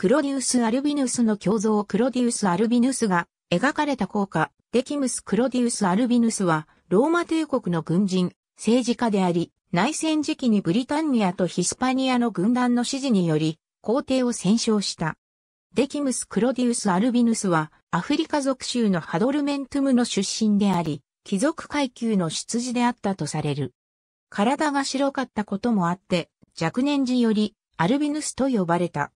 クロディウス・アルビヌスの胸像クロディウス・アルビヌスが描かれた効果、デキムス・クロディウス・アルビヌスは、ローマ帝国の軍人、政治家であり、内戦時期にブリタンニアとヒスパニアの軍団の指示により、皇帝を戦勝した。デキムス・クロディウス・アルビヌスは、アフリカ族州のハドルメントゥムの出身であり、貴族階級の出自であったとされる。体が白かったこともあって、若年時より、アルビヌスと呼ばれた。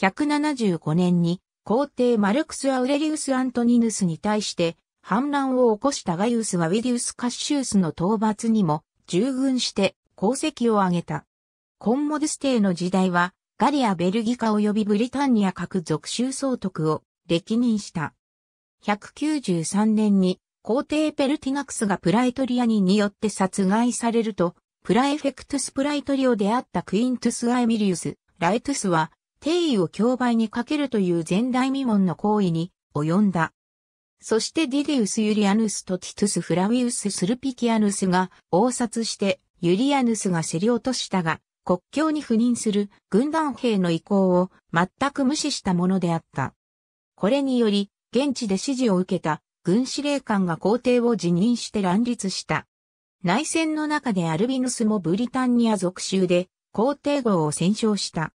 175年に皇帝マルクス・アウレリウス・アントニヌスに対して反乱を起こしたガイウス・はウィリウス・カッシュウスの討伐にも従軍して功績を挙げた。コンモデス帝の時代はガリア・ベルギカ及びブリタンニア各属州総督を歴任した。193年に皇帝ペルティナクスがプライトリア人によって殺害されると、プラエフェクトスプライトリオであったクイントゥス・アエミリウス、ライトゥスは定位を競売にかけるという前代未聞の行為に及んだ。そしてディディウス・ユリアヌスとティトゥス・フラウィウス・スルピキアヌスが応殺してユリアヌスが競り落としたが、国境に赴任する軍団兵の意向を全く無視したものであった。これにより、現地で指示を受けた軍司令官が皇帝を辞任して乱立した。内戦の中でアルビヌスもブリタンニア属州で皇帝号を戦勝した。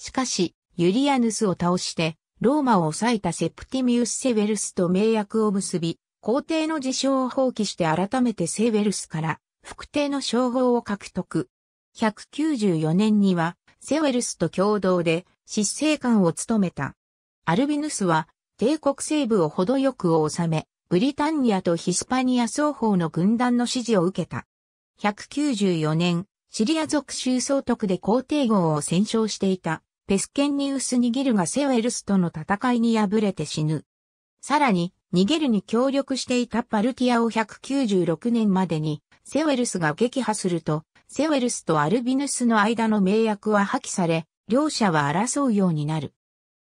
しかし、ユリアヌスを倒して、ローマを抑えたセプティミウス・セベルスと名約を結び、皇帝の自称を放棄して改めてセベルスから副帝の称号を獲得。194年にはセウェルスと共同で執政官を務めた。アルビヌスは帝国西部を程よく治め、ブリタンニアとヒスパニア双方の軍団の支持を受けた。194年、シリア属州総督で皇帝号を戦勝していたペスケンニウス・ニギルがセウェルスとの戦いに敗れて死ぬ。さらに、ニゲルに協力していたパルティアを196年までに、セウェルスが撃破すると、セウェルスとアルビヌスの間の盟約は破棄され、両者は争うようになる。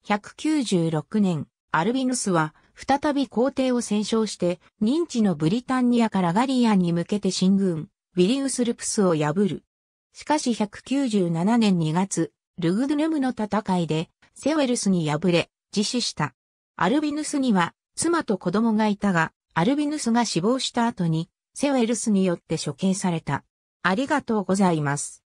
196年、アルビヌスは再び皇帝を戦勝して、認知のブリタンニアからガリアンに向けて進軍、ビリウス・ルプスを破る。しかし197年2月、ルグドゥヌムの戦いで、セウェルスに敗れ、自死した。アルビヌスには、妻と子供がいたが、アルビヌスが死亡した後に、セウェルスによって処刑された。ありがとうございます。